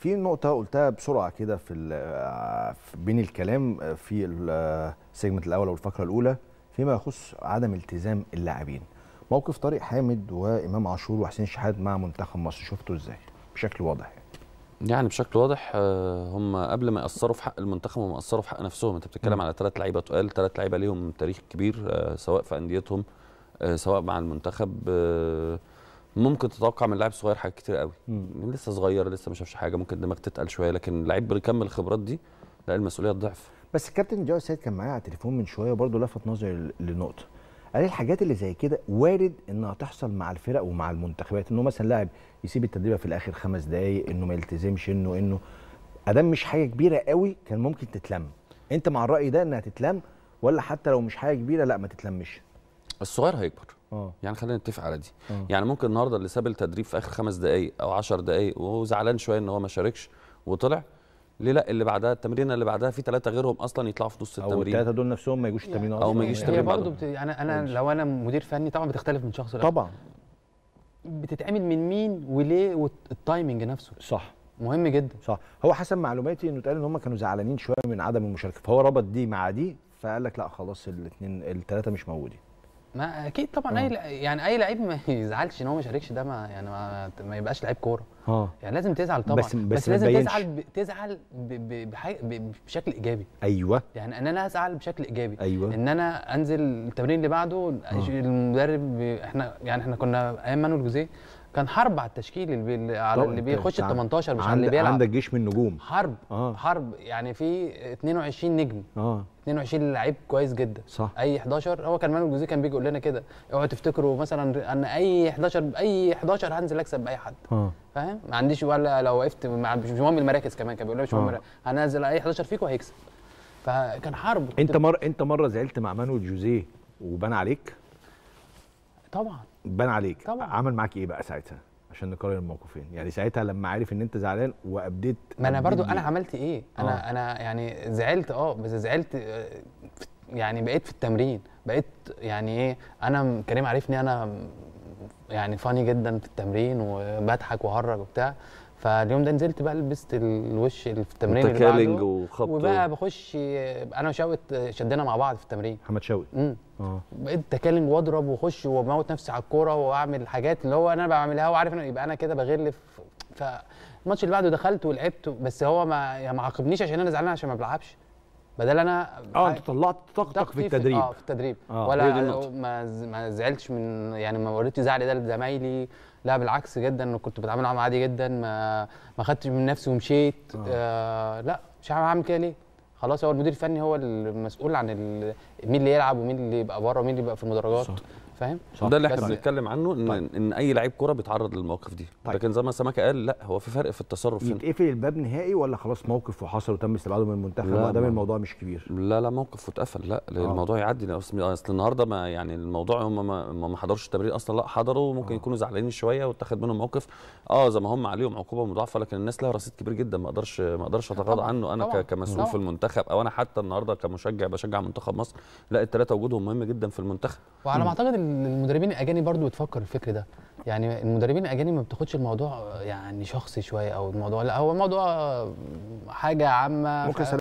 في نقطة قلتها بسرعة كده في بين الكلام في السيجمنت الأول أو الفقرة الأولى فيما يخص عدم التزام اللاعبين موقف طارق حامد وإمام عاشور وحسين شحات مع منتخب مصر شفته إزاي بشكل واضح يعني بشكل واضح آه، هم قبل ما يأثروا في حق المنتخب هم أثروا في حق نفسهم أنت بتتكلم على ثلاث لعيبة تقال ثلاث لعيبة ليهم تاريخ كبير آه، سواء في أنديتهم آه، سواء مع المنتخب ممكن تتوقع من لاعب صغير حاجات كتير قوي مم. يعني لسه صغير لسه ما شافش حاجه ممكن دماغ تتقل شويه لكن لعيب بيكمل الخبرات دي لا المسؤوليه ضعف بس الكابتن جواد سيد كان معايا على التليفون من شويه برضه لفت نظري لنقطه قال الحاجات اللي زي كده وارد انها تحصل مع الفرق ومع المنتخبات انه مثلا لاعب يسيب التدريبه في الاخر خمس دقائق انه ما يلتزمش انه انه ادام مش حاجه كبيره قوي كان ممكن تتلم انت مع الراي ده انها تتلم ولا حتى لو مش حاجه كبيره لا ما تتلمش الصغير هيكبر أوه. يعني خلينا نتفق على دي أوه. يعني ممكن النهارده اللي ساب التدريب في اخر خمس دقائق او 10 دقائق وهو زعلان شويه ان هو ما شاركش وطلع ليه لا اللي بعدها التمرين اللي بعدها في ثلاثه غيرهم اصلا يطلعوا في نص التمرين او الثلاثه دول نفسهم ما يجوش التمرين اصلا او ما يجيش التمرين برضه بت... يعني انا لو انا مدير فني طبعا بتختلف من شخص لآخر طبعا بتتعمل من مين وليه والتايمنج نفسه صح مهم جدا صح هو حسب معلوماتي انه اتقال ان هم كانوا زعلانين شويه من عدم المشاركه فهو ربط دي مع دي فقال لك لا خلاص الاثنين الثلاثه مش موجودين ما اكيد طبعا أوه. اي آه. يعني اي لعيب ما يزعلش ان هو ما شاركش ده ما يعني ما, ما يبقاش لعيب كوره آه. يعني لازم تزعل طبعا بس, بس, بس لازم بينش. تزعل ب... تزعل ب... بحي... ب... بشكل ايجابي ايوه يعني ان انا ازعل بشكل ايجابي ايوه ان انا انزل التمرين اللي بعده أوه. المدرب احنا يعني احنا كنا ايام مانويل جوزيه كان حرب على التشكيل اللي على اللي بيخش ال 18 مش على اللي بيلعب عندك جيش من نجوم حرب آه. حرب يعني في 22 نجم اه 22 لعيب كويس جدا صح اي 11 هو كان مانويل جوزيه كان بيجي يقول لنا كده اوعوا تفتكروا مثلا ان اي 11 اي 11 هنزل اكسب باي حد آه. فاهم ما عنديش ولا لو وقفت مع... مش مهم المراكز كمان كان بيقول لنا مش مهم آه. هنزل اي 11 فيكم هيكسب فكان حرب انت مر انت مره زعلت مع مانويل جوزيه وبان عليك طبعا بان عليك طبعا. عمل معاك ايه بقى ساعتها عشان نقارن الموقفين يعني ساعتها لما عارف ان انت زعلان وابديت ما انا برضو انا عملت ايه انا أوه. انا يعني زعلت اه بس زعلت آه، يعني بقيت في التمرين بقيت يعني ايه انا كريم عارفني انا يعني فاني جدا في التمرين وبضحك وهرج وبتاع فاليوم ده نزلت بقى لبست الوش في التمرين اللي بعده وخبط وبقى بخش انا وشوت شدينا مع بعض في التمرين محمد شوقي امم اه بقيت تكلم واضرب واخش واموت نفسي على الكوره واعمل حاجات اللي هو انا بعملها وعارف انه يبقى انا كده بغلف فالماتش اللي بعده دخلت ولعبت بس هو ما يعني ما عاقبنيش عشان انا زعلان عشان ما بلعبش بدل انا اه انت طلعت طاقتك في التدريب اه في التدريب آه ولا ما ما زعلتش من يعني ما وريتش زعل ده لزمايلي لا بالعكس جدا كنت بتعامل معاهم عادي جدا ما ما خدتش من نفسي ومشيت آه. آه لا مش هعمل كده ليه خلاص هو المدير الفني هو المسؤول عن مين اللي يلعب ومين اللي يبقى بره ومين اللي يبقى في المدرجات صح. فاهم ده اللي احنا بنتكلم عنه ان, طيب. ان اي لعيب كوره بيتعرض للمواقف دي طيب. لكن زي ما سماكه قال لا هو في فرق في التصرف يتقفل الباب نهائي ولا خلاص موقف وحصل وتم استبعاده من المنتخب ما دام الموضوع مش كبير لا لا موقف واتقفل لا آه. الموضوع يعدي اصل النهارده ما يعني الموضوع هم ما, ما حضروش التمرين اصلا لا حضروا ممكن آه. يكونوا زعلانين شويه واتخذ منهم موقف اه زي ما هم عليهم عقوبه مضاعفه لكن الناس لها رصيد كبير جدا ما اقدرش ما اقدرش اتغاضى عنه انا طبعًا. كمسؤول طبعًا. في المنتخب او انا حتى النهارده كمشجع بشجع منتخب مصر لا الثلاثه وجودهم مهم جدا في المنتخب وعلى ما اعتقد المدربين الاجانب برضو بتفكر الفكر ده يعني المدربين الاجانب ما بتاخدش الموضوع يعني شخصي شويه او الموضوع لا هو الموضوع حاجه عامه ممكن